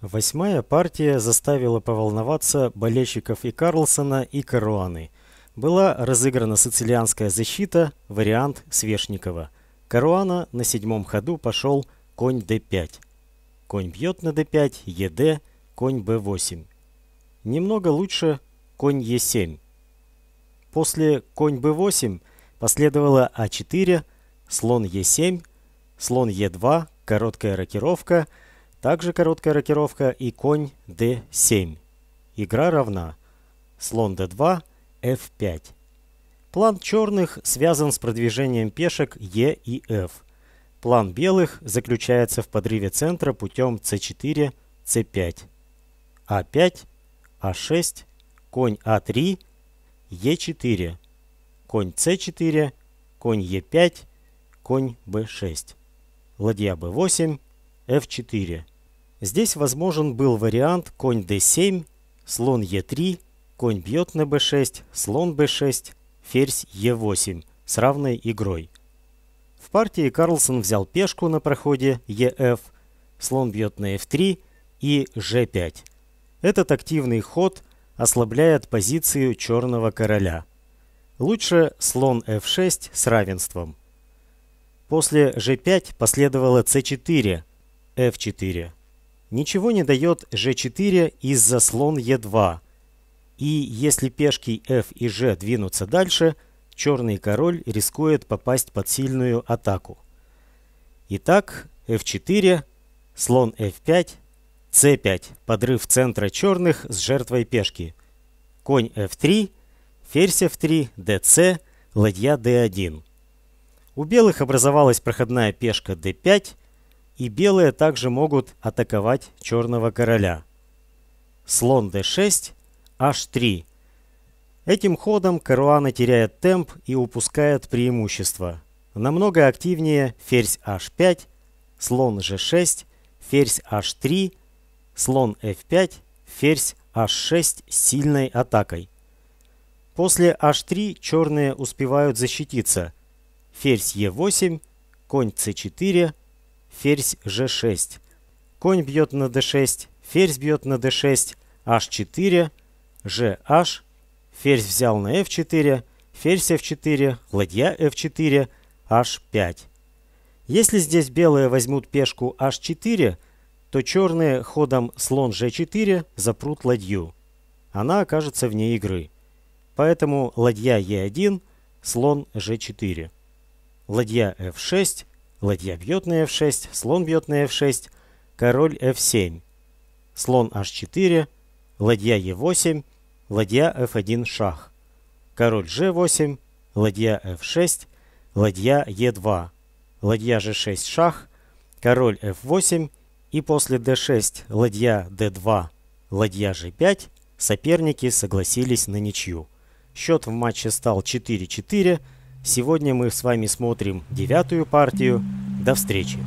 Восьмая партия заставила поволноваться болельщиков и Карлсона, и Каруаны. Была разыграна сицилианская защита, вариант Свешникова. Каруана на седьмом ходу пошел конь d5. Конь бьет на d5, ед, конь b8. Немного лучше конь e7. После конь b8 последовало а4, слон e7, слон e2, короткая рокировка – также короткая рокировка и конь d7. Игра равна. Слон d2, f5. План черных связан с продвижением пешек e и f. План белых заключается в подрыве центра путем c4, c5. a5, a6, конь a 3 e 4 конь c4, конь e 5 конь b6, ладья b8, f4, Здесь возможен был вариант конь d7, слон e3, конь бьет на b6, слон b6, ферзь e8 с равной игрой. В партии Карлсон взял пешку на проходе ef, слон бьет на f3 и g5. Этот активный ход ослабляет позицию черного короля. Лучше слон f6 с равенством. После g5 последовало c4, f4. Ничего не дает g4 из за слон e2. И если пешки f и g двинутся дальше, черный король рискует попасть под сильную атаку. Итак, f4, слон f5, c5, подрыв центра черных с жертвой пешки. Конь f3, ферзь f3, dc, ладья d1. У белых образовалась проходная пешка d5, и белые также могут атаковать черного короля. Слон d6, h3. Этим ходом каруана теряет темп и упускает преимущество. Намного активнее ферзь h5, слон g6, ферзь h3, слон f5, ферзь h6 с сильной атакой. После h3 черные успевают защититься. Ферзь e8, конь c4, ферзь g6. Конь бьет на d6, ферзь бьет на d6, h4, gh, ферзь взял на f4, ферзь f4, ладья f4, h5. Если здесь белые возьмут пешку h4, то черные ходом слон g4 запрут ладью. Она окажется вне игры. Поэтому ладья e1, слон g4. Ладья f6, Ладья бьет на f6, слон бьет на f6, король f7, слон h4, ладья e8, ладья f1 шах, король g8, ладья f6, ладья e2, ладья g6 шах, король f8 и после d6 ладья d2, ладья g5 соперники согласились на ничью. Счет в матче стал 4-4, Сегодня мы с вами смотрим девятую партию. До встречи!